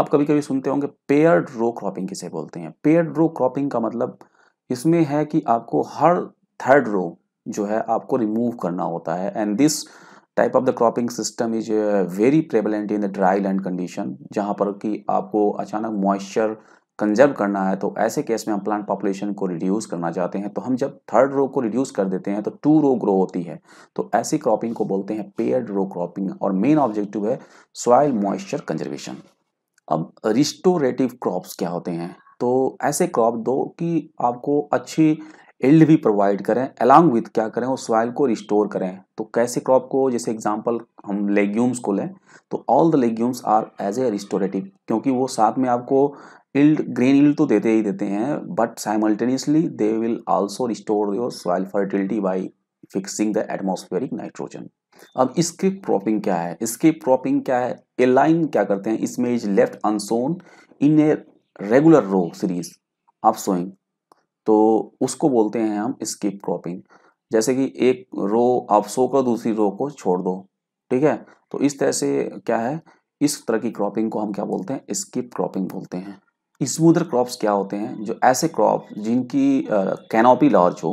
आप कभी कभी सुनते होंगे पेयर्ड रो क्रॉपिंग किसे बोलते हैं पेयर्ड रो क्रॉपिंग का मतलब इसमें है कि आपको हर थर्ड रो जो है आपको रिमूव करना होता है and this type of the cropping system is very prevalent in the dry land condition जहाँ पर कि आपको अचानक मॉइस्चर कंजर्व करना है तो ऐसे केस में हम प्लांट पॉपुलेशन को रिड्यूस करना चाहते हैं तो हम जब थर्ड रो को रिड्यूस कर देते हैं तो टू रो ग्रो होती है तो ऐसी क्रॉपिंग को बोलते हैं पेयर्ड रो क्रॉपिंग और मेन ऑब्जेक्टिव है सॉइल मॉइस्चर कंजर्वेशन अब रिस्टोरेटिव क्रॉप्स क्या होते हैं तो ऐसे क्रॉप दो कि आपको अच्छी एल्ड भी प्रोवाइड करें अलॉन्ग विथ क्या करें उस सॉइल को रिस्टोर करें तो कैसे क्रॉप को जैसे एग्जांपल हम लेग्यूम्स को लें तो all the legumes are as a restorative क्योंकि वो साथ में आपको इल्ड ग्रीन इल्ड तो देते ही देते हैं but simultaneously they will also restore your soil fertility by fixing the atmospheric nitrogen अब इसके क्रॉपिंग क्या है इसके क्रॉपिंग क्या है ए लाइन क्या करते हैं इसमें is left unsown in a regular row series आप सोइंग तो उसको बोलते हैं हम स्किप क्रॉपिंग जैसे कि एक रो आप सो कर दूसरी रो को छोड़ दो ठीक है तो इस तरह से क्या है इस तरह की क्रॉपिंग को हम क्या बोलते हैं स्किप क्रॉपिंग बोलते हैं स्मूदर क्रॉप्स क्या होते हैं जो ऐसे क्रॉप जिनकी कैनोपी लार्ज हो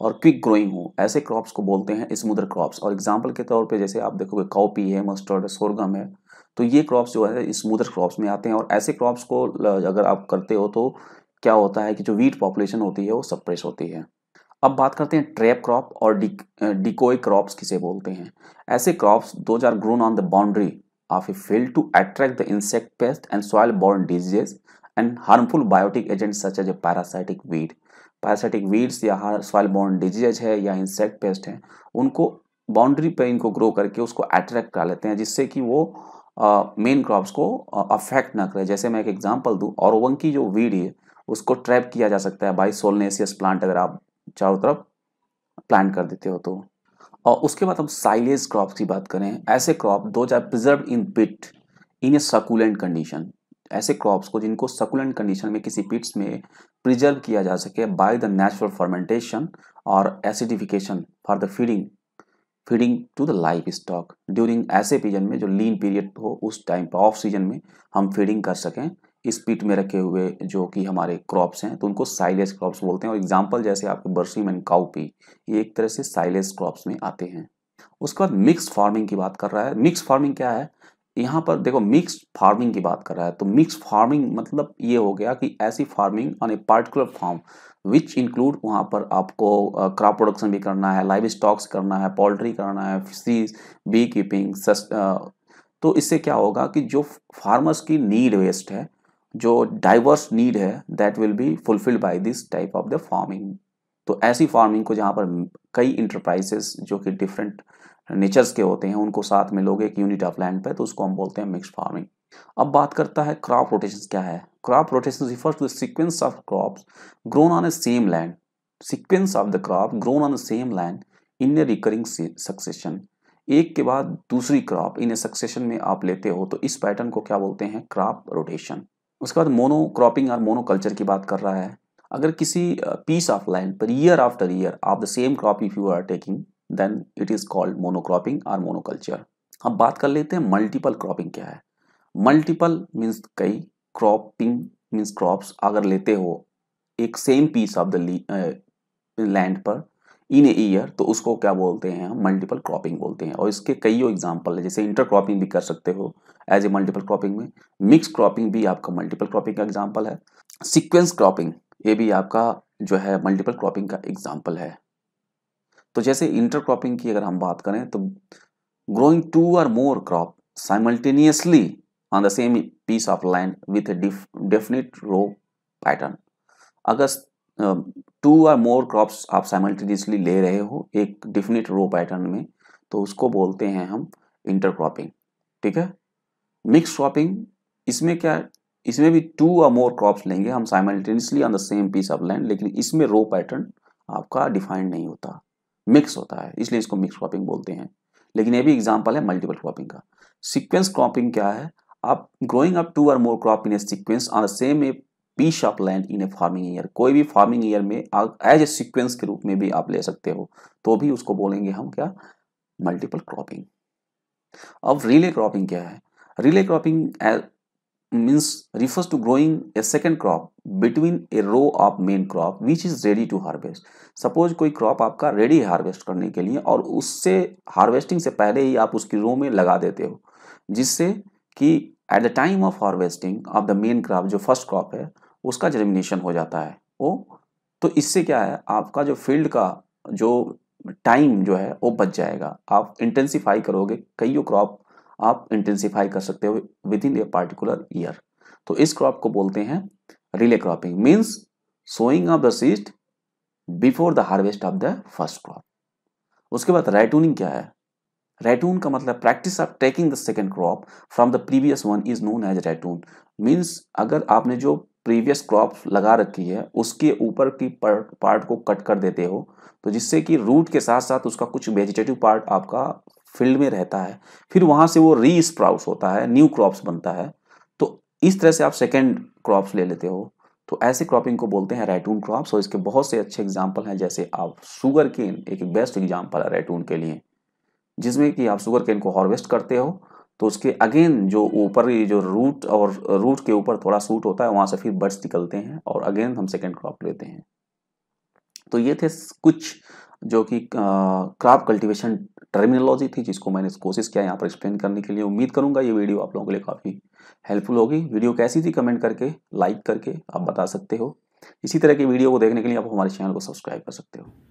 और क्विक ग्रोइंग हो ऐसे क्रॉप्स को बोलते हैं स्मूदर क्रॉप्स और एग्जाम्पल के तौर पे जैसे आप देखोगे कॉपी है मस्टर्ड है सोरगम है तो ये क्रॉप्स जो है स्मूदर क्रॉप्स में आते हैं और ऐसे क्रॉप्स को अगर आप करते हो तो क्या होता है कि जो वीट पॉपुलेशन होती है वो सप्रेस होती है अब बात करते हैं ट्रैप क्रॉप और डिकोए क्रॉप्स किसे बोलते हैं ऐसे crops those are grown on the boundary of a field to attract the insect pest and soil borne diseases and harmful biotic agent such as a parasitic weed parasitic weeds या soil bond disease है या insect pest है उनको boundary पे इनको grow करके उसको attract कर लेते हैं जिससे कि वो मेन uh, क्रॉप्स को अफेक्ट uh, ना करे जैसे मैं एक एग्जांपल दूं और की जो वीड है उसको ट्रैप किया जा सकता है बाई सोलनेसियस प्लांट अगर आप चारों तरफ प्लांट कर देते हो तो और उसके बाद हम साइलेज क्रॉप की बात करें ऐसे crop those are preserve in pit in a succulent condition ऐसे क्रॉप्स को जिनको सकुलेंट कंडीशन में किसी पिट्स में प्रिजर्व किया जा सके बाय द नेचुरल फर्मेंटेशन और acidification for the feeding feeding to the life stock during ऐसे पीजन में जो लीन पीरियड हो उस टाइम पर ऑफ सीजन में हम फीडिंग कर सकें इस पीट में रखे हुए जो कि हमारे क्रॉप्स हैं तो उनको साइलेज क्रॉप्स बोलते हैं और एग्जाम्पल जैसे आपके बर्सीम एंड काउपी ये एक तरह से साइलेज क्रॉप्स में आते हैं उसके बाद मिक्स फार्मिंग की बात कर रहा है मिक्स फार्मिंग क्या है यहाँ पर देखो मिक्स फार्मिंग की बात कर रहा है तो मिक्स फार्मिंग मतलब ये हो गया कि ऐसी farming on a particular farm which include वहाँ पर आपको क्रॉप प्रोडक्शन भी करना है लाइव स्टॉक्स करना है पोल्ट्री करना है फिशीज बी कीपिंग तो इससे क्या होगा कि जो फार्मर्स की नीड वेस्ट है जो डाइवर्स नीड है that will be fulfilled by this type of the farming तो ऐसी फार्मिंग को जहाँ पर कई इंटरप्राइजेस जो कि डिफरेंट नेचर्स के होते हैं उनको साथ में लोग एक यूनिट ऑफ लैंड पे तो उसको हम बोलते हैं मिक्स फार्मिंग अब बात करता है क्रॉप रोटेशन क्या है crop rotation refers to the sequence of crop grown on a same land sequence of the crop grown on the same land in a recurring succession एक के बाद दूसरी क्रॉप इन ए सक्सेशन में आप लेते हो तो इस पैटर्न को क्या बोलते हैं क्रॉप रोटेशन उसके बाद मोनो क्रॉपिंग और मोनोकल्चर की बात कर रहा है अगर किसी पीस ऑफ लैंड पर ईयर आफ्टर ईयर आप the same crop if you are taking then it is called monocropping और मोनोकल्चर अब बात कर लेते हैं मल्टीपल क्रॉपिंग क्या है मल्टीपल मीन्स कई क्रॉपिंग मीन्स क्रॉप्स अगर लेते हो एक same piece of the land पर इन ए ईयर तो उसको क्या बोलते हैं हम मल्टीपल क्रॉपिंग बोलते हैं और इसके कई एग्जाम्पल है जैसे इंटर क्रॉपिंग भी कर सकते हो एज ए मल्टीपल क्रॉपिंग में मिक्स क्रॉपिंग भी आपका मल्टीपल क्रॉपिंग का एग्जाम्पल है सिक्वेंस क्रॉपिंग ये भी आपका जो है मल्टीपल क्रॉपिंग का एग्जाम्पल है तो जैसे इंटर क्रॉपिंग की अगर हम बात करें तो ग्रोइंग टू और more crop simultaneously on the same piece of land with definite row pattern अगर टू और मोर क्रॉप्स आप साइमल्टेनियसली ले रहे हो एक डिफिनेट रो पैटर्न में तो उसको बोलते हैं हम इंटर क्रॉपिंग ठीक है मिक्स क्रॉपिंग इसमें क्या इसमें भी टू और मोर क्रॉप्स लेंगे हम simultaneously on the same piece of land लेकिन इसमें रो पैटर्न आपका डिफाइंड नहीं होता मिक्स होता है इसलिए इसको मिक्स क्रॉपिंग बोलते हैं लेकिन ये भी एग्जाम्पल है मल्टीपल क्रॉपिंग का सीक्वेंस क्रॉपिंग क्या है आप ग्रोइंग अप टू और more crop in a sequence on the same a piece of land in a farming year कोई भी फार्मिंग ईयर में एज ए सिक्वेंस के रूप में भी आप ले सकते हो तो भी उसको बोलेंगे हम क्या मल्टीपल क्रॉपिंग अब रिले क्रॉपिंग क्या है relay cropping means refers to growing a second crop between a row of main crop which is ready to harvest suppose कोई क्रॉप आपका रेडी है हार्वेस्ट करने के लिए और उससे हार्वेस्टिंग से पहले ही आप उसकी रो में लगा देते हो जिससे कि at the time of harvesting of the main crop जो फर्स्ट क्रॉप है उसका जर्मिनेशन हो जाता है वो तो इससे क्या है आपका जो फील्ड का जो टाइम जो है वो बच जाएगा आप इंटेंसीफाई करोगे कई क्रॉप आप इंटेंसिफाई कर सकते हो within a particular year तो इस क्रॉप को बोलते हैं relay cropping means sowing of the seed before the harvest of the first crop उसके बाद रेटूनिंग क्या है रेटून का मतलब practice of taking the second crop from the previous one is known as ratoon means अगर आपने जो previous crop लगा रखी है उसके ऊपर की पार्ट को कट कर देते हो तो जिससे कि रूट के साथ साथ उसका कुछ वेजिटेटिव पार्ट आपका फील्ड में रहता है फिर वहाँ से वो री स्प्राउस होता है न्यू क्रॉप्स बनता है तो इस तरह से आप सेकेंड क्रॉप्स ले लेते हो तो ऐसे क्रॉपिंग को बोलते हैं रेटून क्रॉप्स और इसके बहुत से अच्छे एग्जाम्पल हैं जैसे आप शुगर केन एक बेस्ट एग्जाम्पल है रेटून के लिए जिसमें कि आप शुगर केन को हार्वेस्ट करते हो तो उसके अगेन जो ऊपर जो रूट और रूट के ऊपर थोड़ा सूट होता है वहाँ से फिर बर्ड्स निकलते हैं और अगेन हम सेकेंड क्रॉप लेते हैं तो ये थे कुछ जो कि क्रॉप कल्टीवेशन टर्मिनोलॉजी थी जिसको मैंने कोशिश किया यहाँ पर एक्सप्लेन करने के लिए उम्मीद करूँगा ये वीडियो आप लोगों के लिए काफ़ी हेल्पफुल होगी वीडियो कैसी थी कमेंट करके लाइक करके आप बता सकते हो इसी तरह की वीडियो को देखने के लिए आप हमारे चैनल को सब्सक्राइब कर सकते हो